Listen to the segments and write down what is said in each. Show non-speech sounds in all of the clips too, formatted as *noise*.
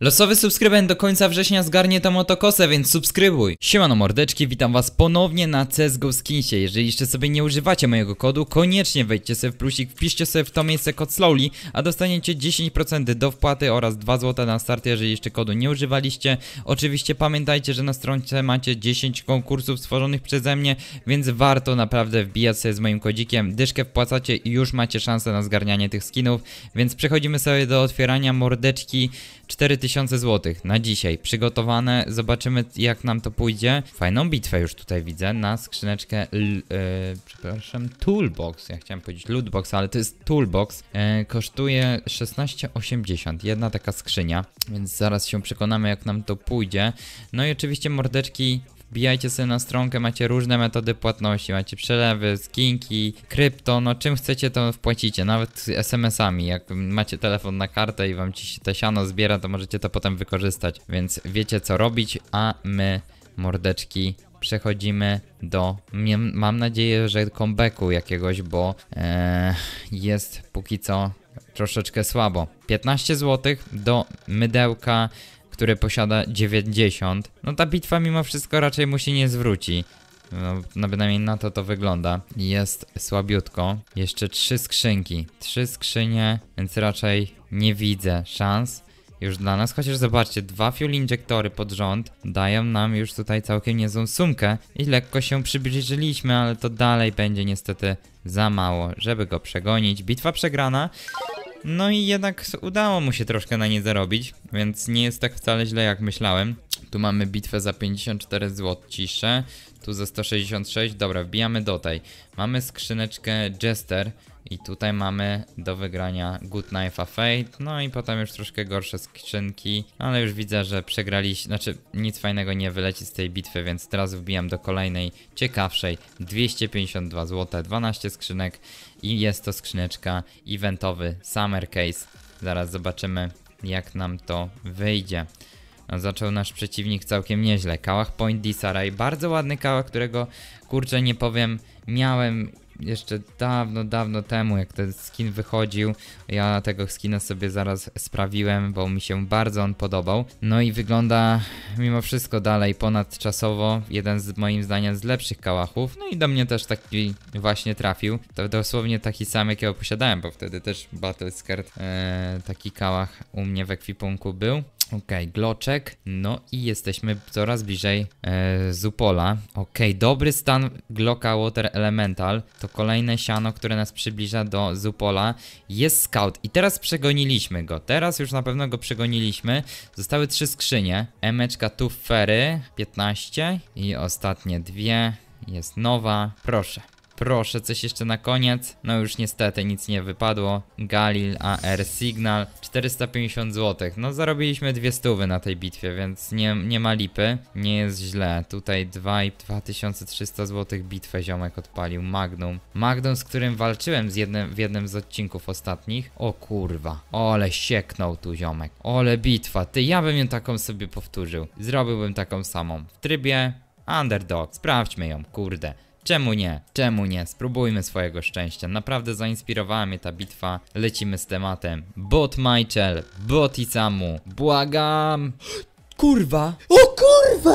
Losowy subskrybent do końca września zgarnie tam motokosę, więc subskrybuj! Siemano mordeczki, witam was ponownie na CSGO Skinsie. Jeżeli jeszcze sobie nie używacie mojego kodu, koniecznie wejdźcie sobie w plusik, wpiszcie sobie w to miejsce kod Slowly, a dostaniecie 10% do wpłaty oraz 2 zł na start, jeżeli jeszcze kodu nie używaliście. Oczywiście pamiętajcie, że na stronce macie 10 konkursów stworzonych przeze mnie, więc warto naprawdę wbijać sobie z moim kodzikiem. Dyszkę wpłacacie i już macie szansę na zgarnianie tych skinów, więc przechodzimy sobie do otwierania mordeczki 4000 4000 zł na dzisiaj przygotowane. Zobaczymy jak nam to pójdzie. Fajną bitwę już tutaj widzę na skrzyneczkę yy, przepraszam, toolbox. Ja chciałem powiedzieć lootbox, ale to jest toolbox. E, kosztuje 16,80. Jedna taka skrzynia, więc zaraz się przekonamy jak nam to pójdzie. No i oczywiście mordeczki Wbijajcie sobie na stronkę, macie różne metody płatności, macie przelewy, skinki, krypto, no czym chcecie to wpłacicie, nawet SMS-ami. Jak macie telefon na kartę i wam ci te siano zbiera, to możecie to potem wykorzystać, więc wiecie co robić, a my mordeczki przechodzimy do, mam nadzieję, że comebacku jakiegoś, bo e, jest póki co troszeczkę słabo. 15 zł do mydełka który posiada 90. No ta bitwa mimo wszystko raczej mu się nie zwróci. No, no bynajmniej na to to wygląda. Jest słabiutko. Jeszcze trzy skrzynki. Trzy skrzynie, więc raczej nie widzę szans już dla nas, chociaż zobaczcie, dwa fuel injektory pod rząd dają nam już tutaj całkiem niezłą sumkę i lekko się przybliżyliśmy, ale to dalej będzie niestety za mało, żeby go przegonić. Bitwa przegrana, no i jednak udało mu się troszkę na nie zarobić, więc nie jest tak wcale źle jak myślałem. Tu mamy bitwę za 54 zł ciszę, tu za 166, dobra, wbijamy do tej. Mamy skrzyneczkę Jester, i tutaj mamy do wygrania Good Knife of Fate, no i potem już troszkę gorsze skrzynki, ale już widzę, że przegraliście. znaczy nic fajnego nie wyleci z tej bitwy, więc teraz wbijam do kolejnej, ciekawszej, 252 zł, 12 skrzynek i jest to skrzyneczka eventowy Summer Case. Zaraz zobaczymy jak nam to wyjdzie. No, zaczął nasz przeciwnik całkiem nieźle. Kałach Point Disarray, Bardzo ładny kałach, którego kurczę nie powiem, miałem jeszcze dawno, dawno temu, jak ten skin wychodził, ja tego skina sobie zaraz sprawiłem, bo mi się bardzo on podobał. No i wygląda mimo wszystko dalej ponadczasowo, jeden z moim zdaniem z lepszych kałachów. No i do mnie też taki właśnie trafił. To dosłownie taki sam, jakiego posiadałem, bo wtedy też Battlescard, e, taki kałach u mnie w ekwipunku był. Ok, gloczek. No i jesteśmy coraz bliżej e, Zupola. Ok, dobry stan Glocka Water Elemental. To kolejne siano, które nas przybliża do Zupola. Jest scout i teraz przegoniliśmy go. Teraz już na pewno go przegoniliśmy. Zostały trzy skrzynie. Emeczka tu fery 15 i ostatnie dwie. Jest nowa. Proszę. Proszę, coś jeszcze na koniec? No już niestety nic nie wypadło. Galil AR Signal 450 zł. No zarobiliśmy dwie stówy na tej bitwie, więc nie, nie ma lipy. Nie jest źle. Tutaj 2, 2300 zł bitwę ziomek odpalił. Magnum. Magnum, z którym walczyłem z jednym, w jednym z odcinków ostatnich. O kurwa. Ole sieknął tu ziomek. Ole bitwa. Ty, ja bym ją taką sobie powtórzył. Zrobiłbym taką samą. W trybie Underdog. Sprawdźmy ją, kurde. Czemu nie? Czemu nie? Spróbujmy swojego szczęścia. Naprawdę zainspirowała mnie ta bitwa. Lecimy z tematem. Bot Michael, bot samu. Błagam. Kurwa. O kurwa!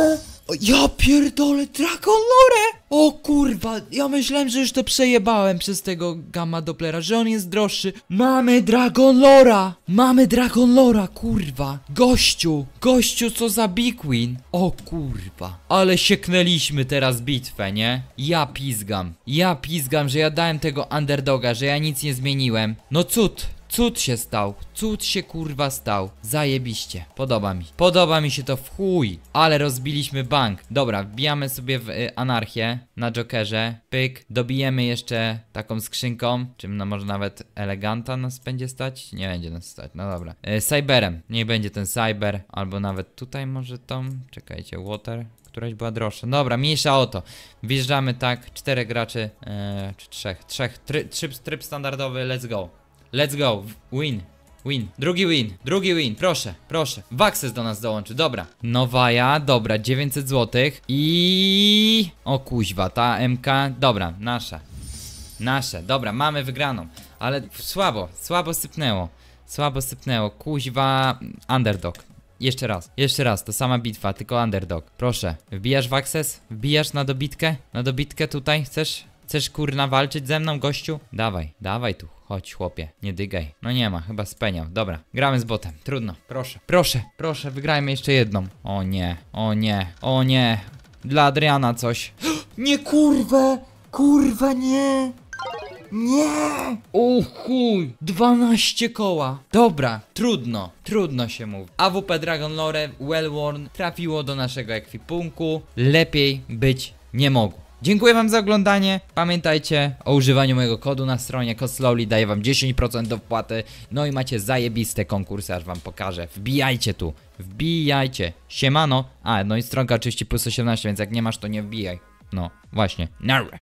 Ja pierdolę, Dragon Lore! O kurwa, ja myślałem, że już to przejebałem przez tego gamma Dopplera, że on jest droższy. Mamy Dragon Lora! Mamy Dragon Lora, kurwa! Gościu, gościu, co za Big Win! O kurwa, ale sieknęliśmy teraz bitwę, nie? Ja pizgam, ja pizgam, że ja dałem tego underdoga, że ja nic nie zmieniłem. No cud, Cud się stał, cud się kurwa stał Zajebiście, podoba mi Podoba mi się to w chuj Ale rozbiliśmy bank Dobra, wbijamy sobie w y, anarchię Na Jokerze Pyk, dobijemy jeszcze taką skrzynką Czym no, może nawet eleganta nas będzie stać? Nie będzie nas stać, no dobra y, Cyberem, niech będzie ten cyber Albo nawet tutaj może tą Czekajcie, water Któraś była droższa. Dobra, mniejsza o to. Wjeżdżamy tak, czterech graczy, yy, czy trzech, trzech, tryb, tryb standardowy, let's go. Let's go. Win. Win. Drugi win. Drugi win. Proszę, proszę. Waxes do nas dołączy. Dobra. Nowaja. Dobra, 900 zł. I... O kuźwa, ta MK. Dobra, nasza. Nasze. Dobra, mamy wygraną. Ale słabo. Słabo sypnęło. Słabo sypnęło. Kuźwa. Underdog. Jeszcze raz, jeszcze raz, to sama bitwa, tylko underdog. Proszę, wbijasz w Wbijasz na dobitkę? Na dobitkę tutaj? Chcesz? Chcesz kurna walczyć ze mną, gościu? Dawaj, dawaj tu, Chodź chłopie, nie dygaj. No nie ma, chyba speniał. Dobra, gramy z botem, trudno. Proszę, proszę, proszę, wygrajmy jeszcze jedną. O nie, o nie, o nie. Dla Adriana coś. *gasps* Nie kurwa, kurwa nie. Nie! O chuj! 12 koła! Dobra, trudno, trudno się mówi. AWP Dragon Lore Wellworn trafiło do naszego ekwipunku. Lepiej być nie mogło. Dziękuję wam za oglądanie. Pamiętajcie o używaniu mojego kodu na stronie. Kod daje wam 10% do wpłaty. No i macie zajebiste konkursy, aż wam pokażę. Wbijajcie tu. Wbijajcie. Siemano. A, no i stronka oczywiście plus 18, więc jak nie masz, to nie wbijaj. No, właśnie. Narra.